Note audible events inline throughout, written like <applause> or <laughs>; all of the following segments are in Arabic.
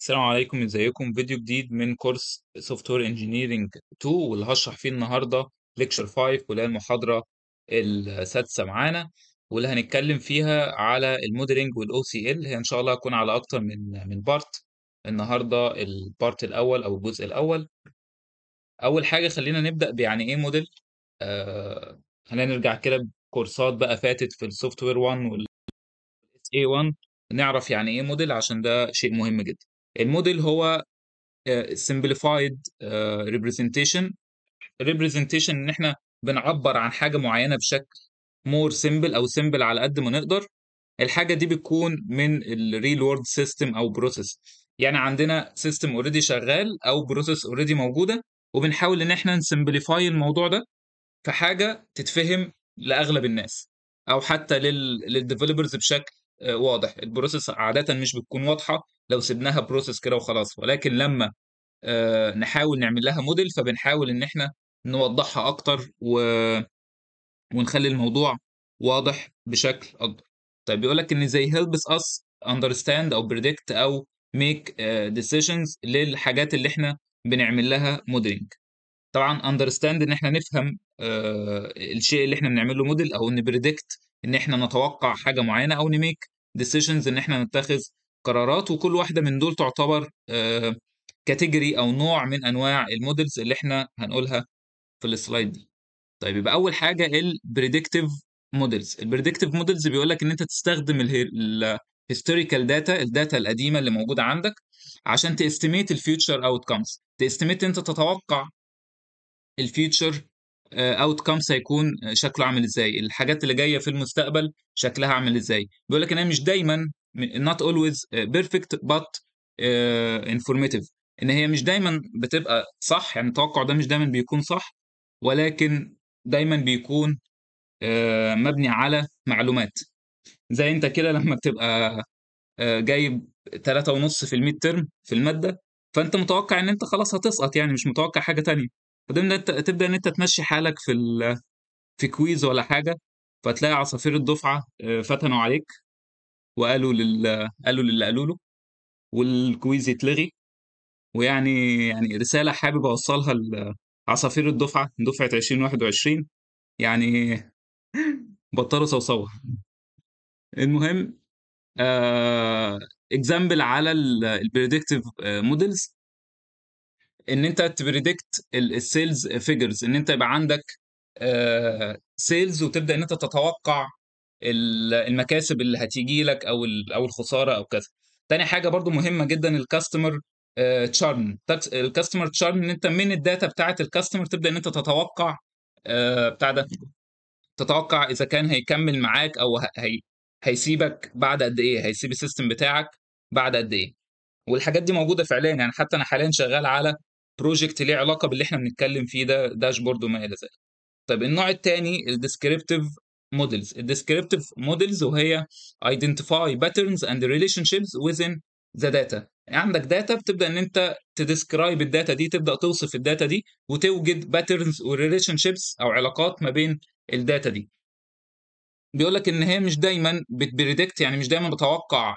السلام عليكم ازيكم فيديو جديد من كورس سوفت وير انجينيرنج 2 واللي هشرح فيه النهارده ليكشر 5 واللي هي المحاضره السادسه معانا واللي هنتكلم فيها على الموديلنج والاو سي ال هي ان شاء الله هتكون على اكتر من من بارت النهارده البارت الاول او الجزء الاول اول حاجه خلينا نبدا بيعني ايه موديل آه خلينا نرجع كده كورسات بقى فاتت في السوفت وير 1 وال اي 1 نعرف يعني ايه موديل عشان ده شيء مهم جدا الموديل هو آه، simplified آه، representation representation ان احنا بنعبر عن حاجه معينه بشكل مور سيمبل او سيمبل على قد ما نقدر الحاجه دي بتكون من الريل وورد سيستم او بروسيس يعني عندنا سيستم اوريدي شغال او بروسيس اوريدي موجوده وبنحاول ان احنا نسمبليفاي الموضوع ده في حاجه تتفهم لاغلب الناس او حتى للديفلوبرز بشكل آه، واضح البروسيس عاده مش بتكون واضحه لو سيبناها بروسيس كده وخلاص ولكن لما آه، نحاول نعمل لها موديل فبنحاول ان احنا نوضحها اكتر و... ونخلي الموضوع واضح بشكل اكبر طيب بيقول لك ان زي هيلبس اس اندرستاند او بريدكت او ميك ديسيشنز آه، للحاجات اللي احنا بنعمل لها موديلنج طبعا اندرستاند ان احنا نفهم الشيء اللي احنا بنعمل له موديل او ان بريدكت ان احنا نتوقع حاجه معينه او نميك ديسيجنز ان احنا نتخذ قرارات وكل واحده من دول تعتبر كاتيجوري آه، او نوع من انواع المودلز اللي احنا هنقولها في السلايد دي طيب يبقى اول حاجه البريدكتيف مودلز البريدكتيف مودلز بيقول لك ان انت تستخدم الهيستوريكال داتا الداتا القديمه اللي موجوده عندك عشان تستيميت الفيوتشر اوتكمز تستيميت انت تتوقع الفيوتشر اوت آه، كامس هيكون آه، شكله عامل ازاي الحاجات اللي جايه في المستقبل شكلها عامل ازاي بيقول لك ان هي مش دايما not always آه، perfect but uh, informative ان هي مش دايما بتبقى صح يعني التوقع ده مش دايما بيكون صح ولكن دايما بيكون مبني على معلومات زي انت كده لما بتبقى جايب 3.5 في الميد ترم في الماده فانت متوقع ان انت خلاص هتسقط يعني مش متوقع حاجه تانية فتبدا أنت تبدأ إن أنت تمشّي حالك في ال في كويز ولا حاجة، فتلاقي عصافير الدفعة آه، فتنوا عليك، وقالوا لل قالوا للي قالوا له، والكويز يتلغي، ويعني يعني رسالة حابب أوصّلها لعصافير الدفعة، دفعة 2021 يعني <laughs> بطّلوا صوصوة. المهم اكزامبل آه، على البريدكتيف مودلز آه، models ان انت تبريدكت السيلز فيجرز ان انت يبقى عندك سيلز آه، وتبدا ان انت تتوقع المكاسب اللي هتيجي لك او او الخساره او كذا تاني حاجه برضو مهمه جدا الكاستمر تشارن الكاستمر تشارن ان انت من الداتا بتاعه الكاستمر تبدا ان انت تتوقع آه، بتاع ده تتوقع اذا كان هيكمل معاك او هي هيسيبك بعد قد ايه هيسيب السيستم بتاعك بعد قد ايه والحاجات دي موجوده فعليا يعني حتى انا حاليا شغال على بروجكت ليه علاقه باللي احنا بنتكلم فيه ده داشبورد وما الى ذلك طيب النوع الثاني الديسكريبتيف مودلز الديسكريبتيف مودلز وهي identify باترنز اند ريليشنشيبس ويزن ذا داتا عندك داتا بتبدا ان انت تديسكرايب الداتا دي تبدا توصف الداتا دي وتوجد باترنز وريليشن شيبس او علاقات ما بين الداتا دي بيقول لك ان هي مش دايما بتبريدكت يعني مش دايما بتوقع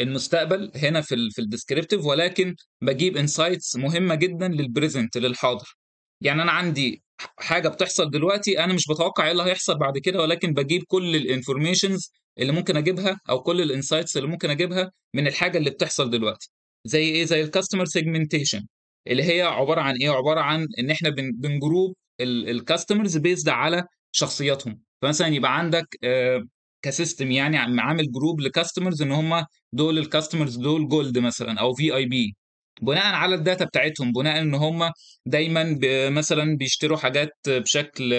المستقبل هنا في في الديسكريبتيف ولكن بجيب انسايتس مهمه جدا للبريزنت للحاضر يعني انا عندي حاجه بتحصل دلوقتي انا مش بتوقع ايه اللي هيحصل بعد كده ولكن بجيب كل الانفورميشنز اللي ممكن اجيبها او كل الانسايتس اللي ممكن اجيبها من الحاجه اللي بتحصل دلوقتي زي ايه زي الكاستمر سيجمنتيشن اللي هي عباره عن ايه عباره عن ان احنا بنجروب الكاستمرز بيزد على شخصياتهم فمثلا يبقى عندك آه كسيستم يعني عامل جروب لكاستمرز ان هم دول الكاستمرز دول جولد مثلا او في اي بي بناء على الداتا بتاعتهم بناء ان هم دايما مثلا بيشتروا حاجات بشكل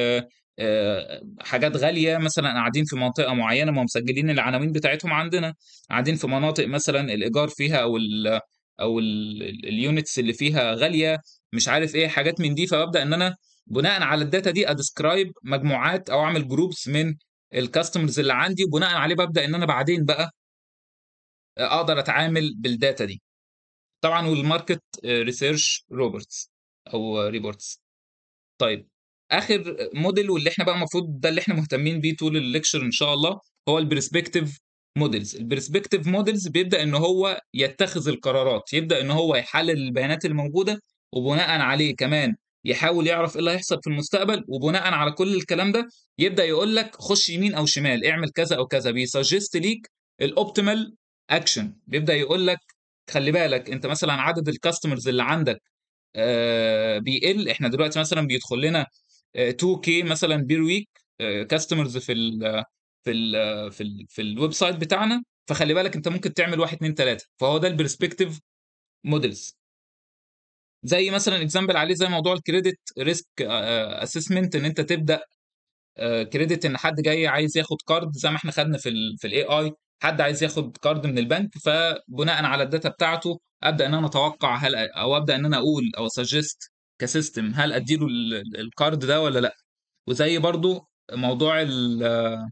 آه، حاجات غاليه مثلا قاعدين في منطقه معينه ما مسجلين العناوين بتاعتهم عندنا قاعدين في مناطق مثلا الايجار فيها او الـ او اليونتس اللي فيها غاليه مش عارف ايه حاجات من دي فببدا ان انا بناء على الداتا دي ادسكرايب مجموعات او اعمل جروبس من الكاستمرز اللي عندي وبناء عليه ببدا ان انا بعدين بقى اقدر اتعامل بالداتا دي طبعا والماركت ريسيرش روبرتس او ريبورتس طيب اخر موديل واللي احنا بقى المفروض ده اللي احنا مهتمين بيه طول الليكشر ان شاء الله هو البرسبكتيف موديلز البرسبكتيف موديلز بيبدا ان هو يتخذ القرارات يبدا ان هو يحلل البيانات الموجوده وبناء عليه كمان يحاول يعرف ايه اللي هيحصل في المستقبل وبناء على كل الكلام ده يبدا يقول لك خش يمين او شمال اعمل كذا او كذا بيسجست ليك الاوبتيمال اكشن بيبدا يقول لك خلي بالك انت مثلا عدد الكاستمرز اللي عندك آه، بيقل احنا دلوقتي مثلا بيدخل لنا 2 آه، كي مثلا بير ويك كاستمرز في الـ في الـ في الـ في الويب سايت بتاعنا فخلي بالك انت ممكن تعمل 1 2 3 فهو ده البرسبكتيف موديلز زي مثلا اكزامبل عليه زي موضوع الكريدت ريسك اسسمنت ان انت تبدا كريدت آه، ان حد جاي عايز ياخد كارد زي ما احنا خدنا في في الاي اي حد عايز ياخد كارد من البنك فبناء على الداتا بتاعته ابدا ان انا اتوقع هل او ابدا ان انا اقول او سجست كسيستم هل اديله الكارد ده ولا لا وزي برضو موضوع ال آه،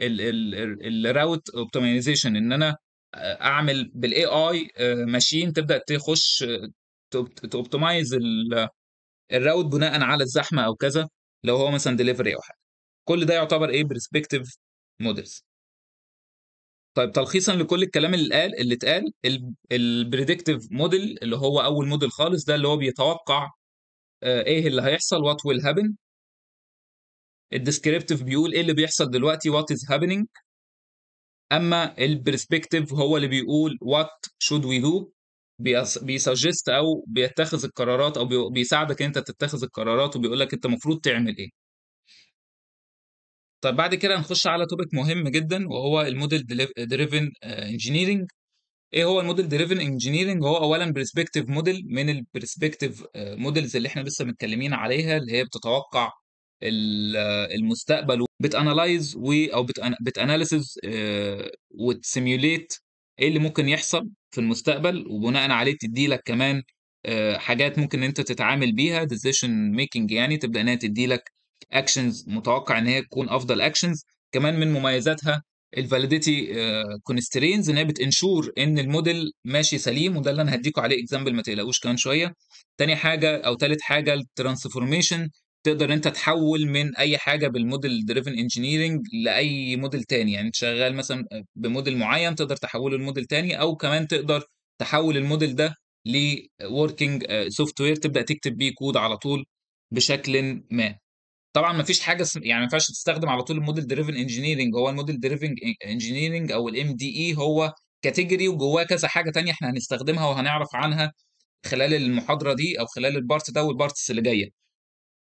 الراوت اوبتمايزيشن ان انا آه، اعمل بالاي اي ماشين تبدا تخش توبتمايز الراوت بناء على الزحمه او كذا لو هو مثلا ديليفري او حاجه كل ده يعتبر ايه برسبكتيف مودلز طيب تلخيصا لكل الكلام اللي قال اللي اتقال البريدكتيف موديل اللي هو اول موديل خالص ده اللي هو بيتوقع آه، ايه اللي هيحصل وات ويل هابن الديسكريبتيف بيقول ايه اللي بيحصل دلوقتي وات از هابينج اما البرسبكتيف هو اللي بيقول وات شود وي دو بيسجست او بيتخذ القرارات او بيساعدك انت تتخذ القرارات وبيقول لك انت المفروض تعمل ايه طب بعد كده هنخش على توبيك مهم جدا وهو الموديل دريفن انجينيرنج آه، ايه هو الموديل دريفن انجينيرنج هو اولا برسبكتيف موديل من البرسبكتيف موديلز آه، اللي احنا لسه متكلمين عليها اللي هي بتتوقع آه، المستقبل بتانلايز او بتاناليسز وتسيميوليت ايه اللي ممكن يحصل في المستقبل وبناء عليه تدي لك كمان آه، حاجات ممكن انت تتعامل بيها ديسيشن ميكنج يعني تبدا انها تدي لك اكشنز متوقع ان هي تكون افضل اكشنز كمان من مميزاتها الفاليديتي آه، كونسترينز ان هي بتنشور ان الموديل ماشي سليم وده اللي انا هديكم عليه اكزامبل ما تقلقوش كمان شويه تاني حاجه او تالت حاجه الترانسفورميشن تقدر انت تحول من اي حاجه بالموديل دريفن انجينيرنج لاي موديل تاني يعني انت شغال مثلا بموديل معين تقدر تحوله لموديل تاني او كمان تقدر تحول الموديل ده لوركينج سوفت وير تبدا تكتب بيه كود على طول بشكل ما طبعا ما فيش حاجه يعني ما ينفعش تستخدم على طول الموديل دريفن انجينيرنج هو الموديل دريفن انجينيرنج او الام دي اي e هو كاتيجوري وجواه كذا حاجه تانية احنا هنستخدمها وهنعرف عنها خلال المحاضره دي او خلال البارت ده والبارتس اللي جايه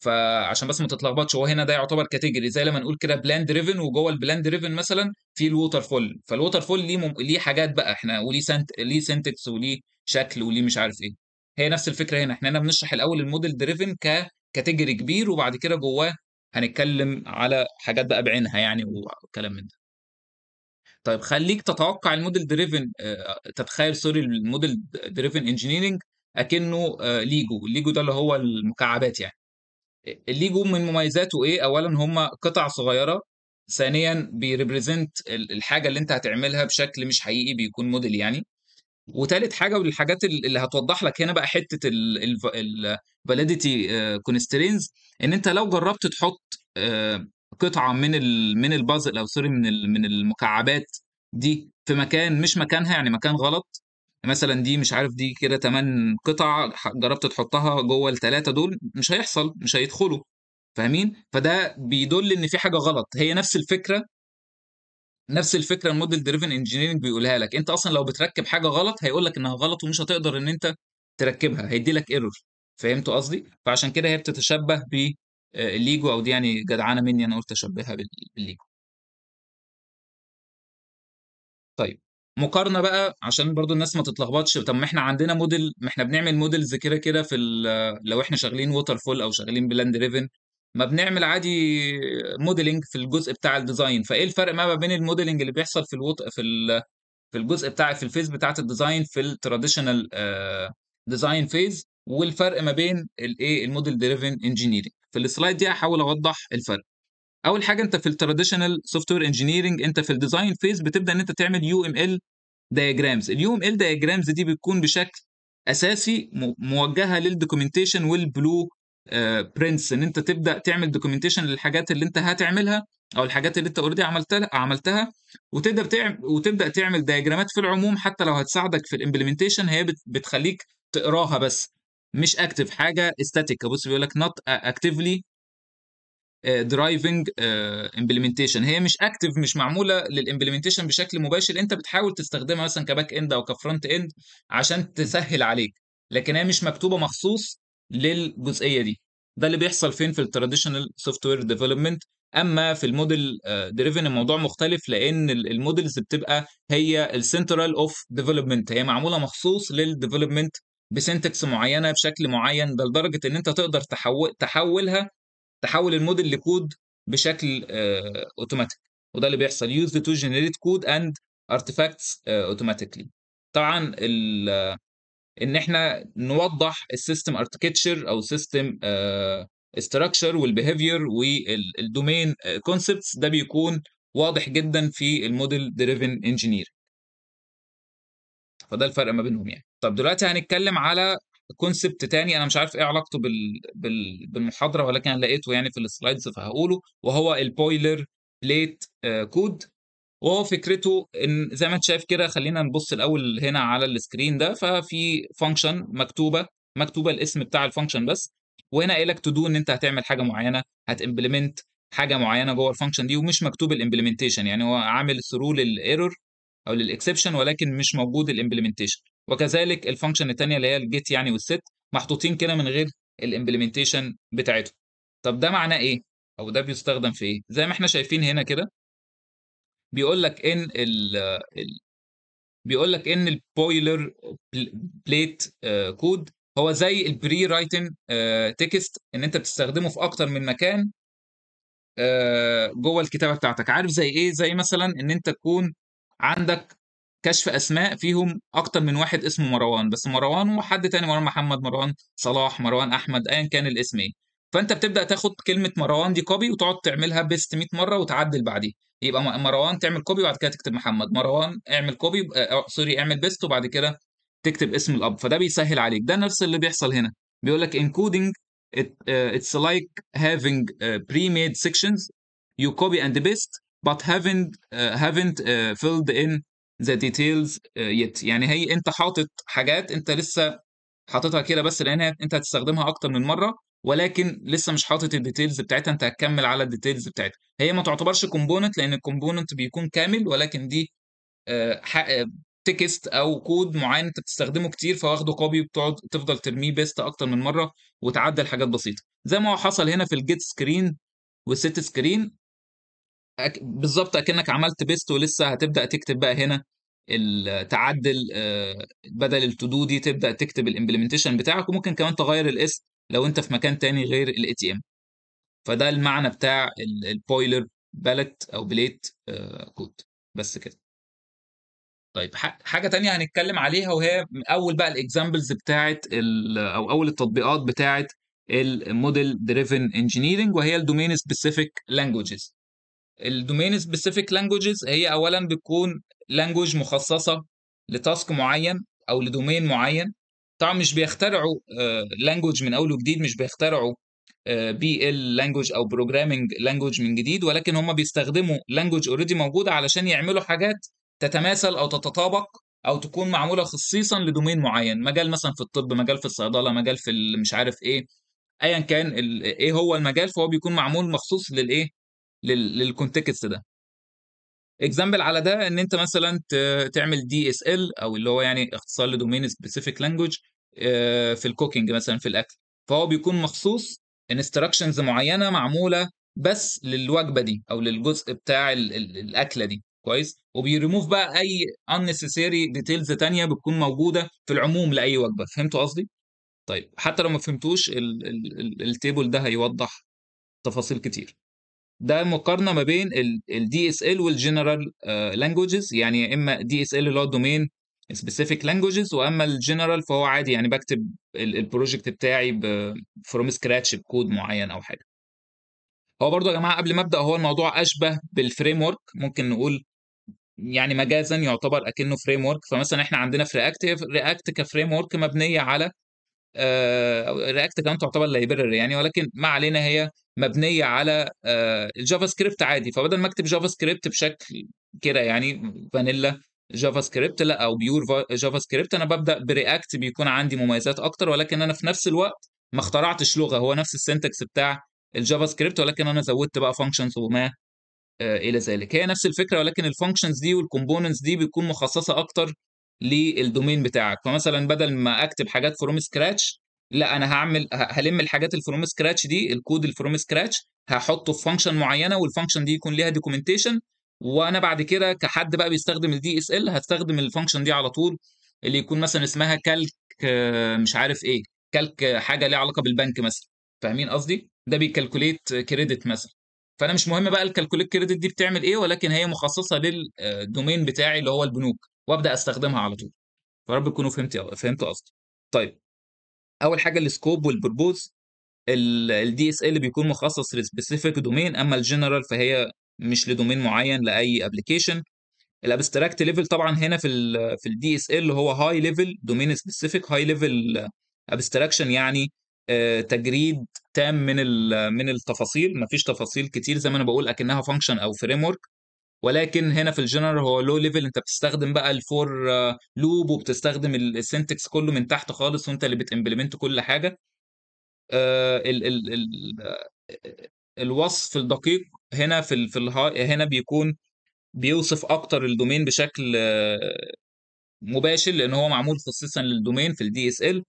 فعشان بس ما تتلخبطش هو هنا ده يعتبر كاتيجوري زي لما نقول كده بلاند ريفن وجوه البلاند ريفن مثلا في الووتر فول فالووتر فول ليه مم... ليه حاجات بقى احنا وليه سنت... ليه سنتكس وليه شكل وليه مش عارف ايه هي نفس الفكره هنا احنا هنا بنشرح الاول الموديل دريفن ككاتيجوري كبير وبعد كده جواه هنتكلم على حاجات بقى بعينها يعني وكلام من ده طيب خليك تتوقع الموديل دريفن آه، تتخيل سوري الموديل دريفن انجينيرنج اكنه ليجو آه، الليجو ده اللي هو المكعبات يعني اللي جم من مميزاته ايه اولا هم قطع صغيره ثانيا بيريبريزنت الحاجه اللي انت هتعملها بشكل مش حقيقي بيكون موديل يعني وتالت حاجه والحاجات اللي هتوضح لك هنا بقى حته الفاليديتي كونسترينز آه، ان انت لو جربت تحط آه، قطعه من من البازل او سوري من من المكعبات دي في مكان مش مكانها يعني مكان غلط مثلا دي مش عارف دي كده 8 قطع جربت تحطها جوه الثلاثه دول مش هيحصل مش هيدخلوا فاهمين فده بيدل ان في حاجه غلط هي نفس الفكره نفس الفكره الموديل دريفن انجينيرنج بيقولها لك انت اصلا لو بتركب حاجه غلط هيقول لك انها غلط ومش هتقدر ان انت تركبها هيدي لك ايرور فهمتوا قصدي فعشان كده هي بتتشبه بالليجو آه، او دي يعني جدعانه مني انا قلت اشبهها بالليجو طيب مقارنة بقى عشان برضه الناس ما تتلخبطش، طب ما إحنا عندنا موديل ما إحنا بنعمل موديلز كده، كده في لو إحنا شغالين ووتر فول أو شغالين بلاند ريفن ما بنعمل عادي موديلنج في الجزء بتاع الديزاين فإيه الفرق ما بين الموديلنج اللي بيحصل في الوط في ال في الجزء بتاع في الفيز بتاعة الديزاين في التراديشنال ديزاين فيز والفرق ما بين الإيه الموديل دريفن انجينيرنج في السلايد دي هحاول أوضّح الفرق. اول حاجه انت في التراديشنال سوفت وير انجينيرنج انت في الديزاين فيز بتبدا ان انت تعمل يو ام ال دايجرامز اليو ام ال دايجرامز دي بتكون بشكل اساسي موجهه للدوكيومنتيشن والبلو برنتس ان انت تبدا تعمل دوكيومنتيشن للحاجات اللي انت هتعملها او الحاجات اللي انت اوريدي عملتها عملتها وتبدا بتعمل وتبدا تعمل دايجرامات في العموم حتى لو هتساعدك في الامبلمنتيشن هي بتخليك تقراها بس مش اكتف حاجه استاتيك بص بيقول لك نوت اكتفلي درايفنج آه، امبلمنتيشن آه، هي مش اكتف مش معموله للامبلمنتيشن بشكل مباشر انت بتحاول تستخدمها مثلا كباك اند او كفرونت اند عشان تسهل عليك لكن هي مش مكتوبه مخصوص للجزئيه دي ده اللي بيحصل فين في التراديشنال سوفت وير ديفلوبمنت اما في الموديل دريفن آه، الموضوع مختلف لان المودلز بتبقى هي السنترال اوف ديفلوبمنت هي معموله مخصوص للديفلوبمنت بسنتكس معينه بشكل معين ده لدرجه ان انت تقدر تحول تحولها تحول الموديل لكود بشكل اوتوماتيك آه، وده اللي بيحصل يوز تو جنريت كود اند ارتيفاكتس اوتوماتيكلي طبعا آه، ان احنا نوضح السيستم اركتشر او السيستم استراكشر والبيهيفير والدومين كونسبتس ده بيكون واضح جدا في الموديل دريفن انجينير فده الفرق ما بينهم يعني طب دلوقتي هنتكلم على كونسبت تاني انا مش عارف ايه علاقته بال... بال... بالمحاضره ولكن انا لقيته يعني في السلايدز فهقوله وهو البويلر بليت آه، كود وهو فكرته ان زي ما انت شايف كده خلينا نبص الاول هنا على السكرين ده ففي فانكشن مكتوبه مكتوبه الاسم بتاع الفانكشن بس وهنا قايل لك تو دو ان انت هتعمل حاجه معينه هتمبلمنت حاجه معينه جوه الفانكشن دي ومش مكتوب الامبلمنتيشن يعني هو عامل ثرو للايرور او للاكسبشن ولكن مش موجود الامبلمنتيشن وكذلك الفانكشن الثانيه اللي هي الجيت يعني والست محطوطين كده من غير الامبلمنتيشن بتاعتهم طب ده معناه ايه او ده بيستخدم في ايه زي ما احنا شايفين هنا كده بيقول لك ان ال بيقول لك ان البويلر بليت كود هو زي البري رايتن تكست ان انت بتستخدمه في اكتر من مكان آه، جوه الكتابه بتاعتك عارف زي ايه زي مثلا ان انت تكون عندك كشف اسماء فيهم اكتر من واحد اسمه مروان بس مروان وحد تاني مروان محمد مروان صلاح مروان احمد ايا كان الاسم ايه فانت بتبدا تاخد كلمه مروان دي كوبي وتقعد تعملها بيست 100 مره وتعدل بعديه يبقى مروان تعمل كوبي وبعد كده تكتب محمد مروان اعمل كوبي آه سوري آه، اعمل بيست وبعد كده تكتب اسم الاب فده بيسهل عليك ده نفس اللي بيحصل هنا بيقول لك انكودنج اتس لايك هافينج بري ميد سيكشنز يو كوبي اند بيست but haven't uh, haven't uh, filled in ذا آه، ديتيلز يت يعني هي انت حاطط حاجات انت لسه حاططها كده بس لان انت هتستخدمها اكتر من مره ولكن لسه مش حاطط الديتيلز بتاعتها انت هتكمل على الديتيلز بتاعتها هي ما تعتبرش كومبوننت لان الكومبوننت بيكون كامل ولكن دي تكست آه، آه، او كود معين انت بتستخدمه كتير فواخده كوبي وبتقعد تفضل ترميه بيست اكتر من مره وتعدل حاجات بسيطه زي ما هو حصل هنا في الجيت سكرين والست سكرين بالظبط اكنك عملت بيست ولسه هتبدا تكتب بقى هنا تعدل آه، بدل التو دي تبدا تكتب الامبلمنتيشن بتاعك وممكن كمان تغير الاسم لو انت في مكان تاني غير الاي تي ام فده المعنى بتاع البويلر بالت او بليت كود آه، بس كده طيب حاجه تانية هنتكلم عليها وهي اول بقى الاكزامبلز بتاعت او اول التطبيقات بتاعت الموديل دريفن انجينيرنج وهي الدومين سبيسيفيك لانجويجز الدومين سبيسيفيك لانجويجز هي اولا بتكون لانجوج مخصصه لتاسك معين او لدومين معين طبعا مش بيخترعوا لانجوج آه، من اول وجديد مش بيخترعوا آه، بي ال لانجوج او بروجرامنج لانجوج من جديد ولكن هم بيستخدموا لانجوج اوريدي موجوده علشان يعملوا حاجات تتماثل او تتطابق او تكون معموله خصيصا لدومين معين مجال مثلا في الطب مجال في الصيدله مجال في مش عارف ايه ايا كان ايه هو المجال فهو بيكون معمول مخصوص للايه للكونتكست ده اكزامبل على ده ان انت مثلا تعمل دي اس ال او اللي هو يعني اختصار لدومين سبيسيفيك لانجوج في الكوكينج مثلا في الاكل فهو بيكون مخصوص انستراكشنز معينه معموله بس للوجبه دي او للجزء بتاع الاكله دي كويس وبيريموف بقى اي unnecessary ديتيلز تانية بتكون موجوده في العموم لاي وجبه فهمتوا قصدي طيب حتى لو ما فهمتوش التيبل ده هيوضح تفاصيل كتير ده مقارنه ما بين الدي اس ال والجنرال آه، لانجوجز يعني يا اما دي اس ال اللي هو دومين سبيسيفيك لانجوجز واما الجنرال فهو عادي يعني بكتب البروجكت بتاعي فروم سكراتش بكود معين او حاجه هو برضو يا جماعه قبل ما ابدا هو الموضوع اشبه بالفريم ورك ممكن نقول يعني مجازا يعتبر اكنه فريم ورك فمثلا احنا عندنا في رياكت رياكت كفريم ورك مبنيه على آه، او رياكت كمان تعتبر لايبرري يعني ولكن ما علينا هي مبنيه على الجافا آه، سكريبت عادي فبدل ما اكتب جافا سكريبت بشكل كده يعني فانيلا جافا سكريبت لا او بيور جافا سكريبت انا ببدا برياكت بيكون عندي مميزات اكتر ولكن انا في نفس الوقت ما اخترعتش لغه هو نفس السنتكس بتاع الجافا سكريبت ولكن انا زودت بقى فانكشنز وما آه، الى ذلك هي نفس الفكره ولكن الفانكشنز دي والكومبوننتس دي بتكون مخصصه اكتر للدومين بتاعك فمثلا بدل ما اكتب حاجات فروم سكراتش لا انا هعمل هلم الحاجات الفروم سكراتش دي الكود الفروم سكراتش هحطه في فانكشن معينه والفانكشن دي يكون ليها دوكيومنتيشن وانا بعد كده كحد بقى بيستخدم الدي اس ال هستخدم الفانكشن دي على طول اللي يكون مثلا اسمها كالك آه، مش عارف ايه كالك آه، حاجه ليها علاقه بالبنك مثلا فاهمين قصدي ده بيكالكوليت كريدت مثلا فانا مش مهم بقى الكالكوليت كريدت دي بتعمل ايه ولكن هي مخصصه للدومين آه، بتاعي اللي هو البنوك وابدا استخدمها على طول فيا رب تكونوا فهمت فهمتوا قصدي طيب اول حاجه السكوب والبربوز الدي اس ال بيكون مخصص لسبيسيفيك دومين اما الجنرال فهي مش لدومين معين لاي ابلكيشن الابستراكت ليفل طبعا هنا في الـ في الدي اس ال هو هاي ليفل دومين سبيسيفيك هاي ليفل ابستراكشن يعني آه، تجريد تام من من التفاصيل مفيش تفاصيل كتير زي ما انا بقول اكنها فانكشن او فريم ورك ولكن هنا في الجنرال هو لو ليفل انت بتستخدم بقى الفور لوب آه، وبتستخدم السنتكس كله من تحت خالص وانت اللي بتمبلمنت كل حاجه آه، ال ال ال آه، الوصف الدقيق هنا في ال في الهاي هنا بيكون بيوصف اكتر الدومين بشكل مباشر لان هو معمول خصيصا للدومين في الدي اس ال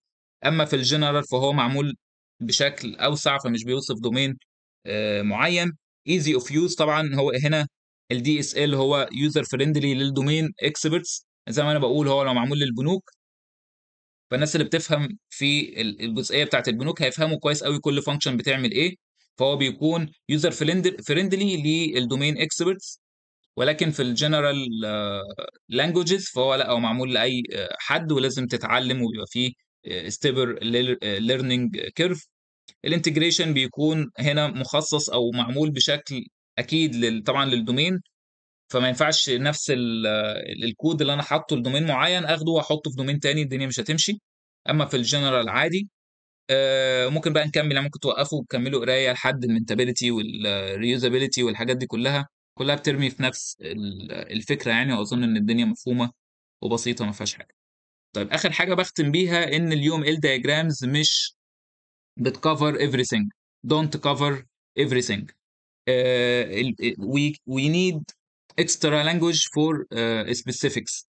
اما في الجنرال فهو معمول بشكل اوسع فمش بيوصف دومين معين ايزي اوف يوز طبعا هو هنا الدي اس ال هو يوزر فريندلي للدومين اكسبرتس زي ما انا بقول هو لو معمول للبنوك فالناس اللي بتفهم في الجزئيه بتاعت البنوك هيفهموا كويس قوي كل فانكشن بتعمل ايه فهو بيكون يوزر فريندلي للدومين اكسبرتس ولكن في الجنرال لانجوجز آه، فهو لا هو معمول لاي آه، حد ولازم تتعلم وبيبقى فيه ستيبر ليرنينج كيرف الانتجريشن بيكون هنا مخصص او معمول بشكل اكيد لل... طبعا للدومين فما ينفعش نفس ال... الكود اللي انا حاطه لدومين معين اخده واحطه في دومين تاني الدنيا مش هتمشي اما في الجنرال عادي آه ممكن بقى نكمل يعني ممكن توقفوا وتكملوا قرايه لحد المنتابيلتي والريوزابيلتي والحاجات دي كلها كلها بترمي في نفس الفكره يعني واظن ان الدنيا مفهومه وبسيطه ما فيهاش حاجه طيب اخر حاجه بختم بيها ان اليوم ال مش بتكفر everything don't cover everything وي وي نيد اكسترا language فور سبيسيفيكس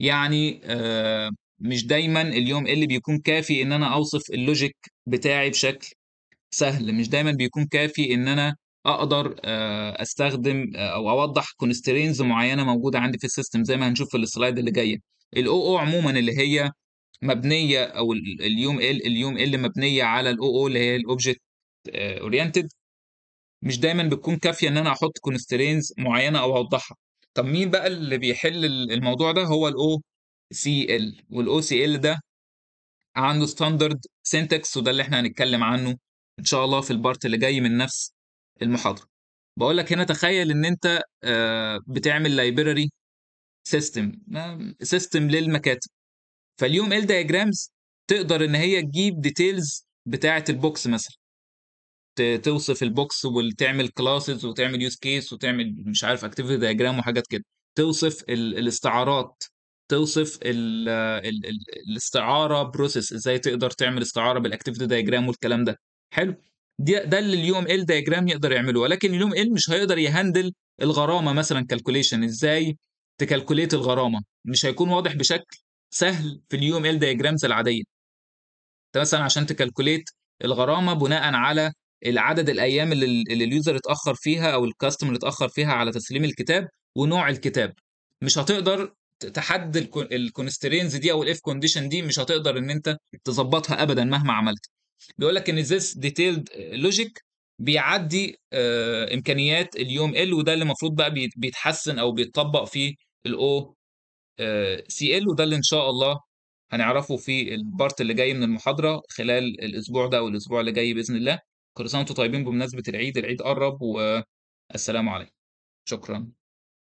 آه، يعني آه، مش دايما اليوم اللي بيكون كافي ان انا اوصف اللوجيك بتاعي بشكل سهل مش دايما بيكون كافي ان انا اقدر آه، استخدم او اوضح كونسترينز معينه موجوده عندي في السيستم زي ما هنشوف في السلايد اللي جايه الاو او عموما اللي هي مبنيه او اليوم ال اليوم ال مبنيه على الاو او اللي هي الاوبجكت اورينتد مش دايما بتكون كافيه ان انا احط كونسترينز معينه او اوضحها طب مين بقى اللي بيحل الموضوع ده هو الاو سي ال والاو سي ال ده عنده ستاندرد سينتكس وده اللي احنا هنتكلم عنه ان شاء الله في البارت اللي جاي من نفس المحاضره بقول لك هنا تخيل ان انت آه، بتعمل لايبراري سيستم سيستم للمكاتب فاليوم ال دايجرامز تقدر ان هي تجيب ديتيلز بتاعه البوكس مثلا توصف البوكس وتعمل كلاسز وتعمل يوز كيس وتعمل مش عارف اكتيفيتي دايجرام وحاجات كده توصف ال... الاستعارات توصف ال... ال... ال... الاستعاره بروسيس ازاي تقدر تعمل استعاره بالاكتيفيتي دايجرام والكلام ده حلو ده ده اللي اليوم ال دايجرام يقدر يعمله ولكن اليوم ال مش هيقدر يهندل الغرامه مثلا كالكوليشن ازاي تكالكوليت الغرامه مش هيكون واضح بشكل سهل في اليو ام ال دايجرامز العاديه انت مثلا عشان تكالكوليت الغرامه بناء على العدد الايام اللي, اللي اليوزر اتاخر فيها او الكاستمر اللي اتاخر فيها على تسليم الكتاب ونوع الكتاب مش هتقدر تحدد الكونسترينز دي او الاف كونديشن دي مش هتقدر ان انت تظبطها ابدا مهما عملت بيقول لك ان ذس ديتيلد لوجيك بيعدي آه، امكانيات اليوم ال وده اللي المفروض بقى بيتحسن او بيتطبق في الاو سي ال آه، وده اللي ان شاء الله هنعرفه في البارت اللي جاي من المحاضره خلال الاسبوع ده او الاسبوع اللي جاي باذن الله كل سنة وانتم طيبين بمناسبة العيد العيد قرب والسلام عليكم شكرا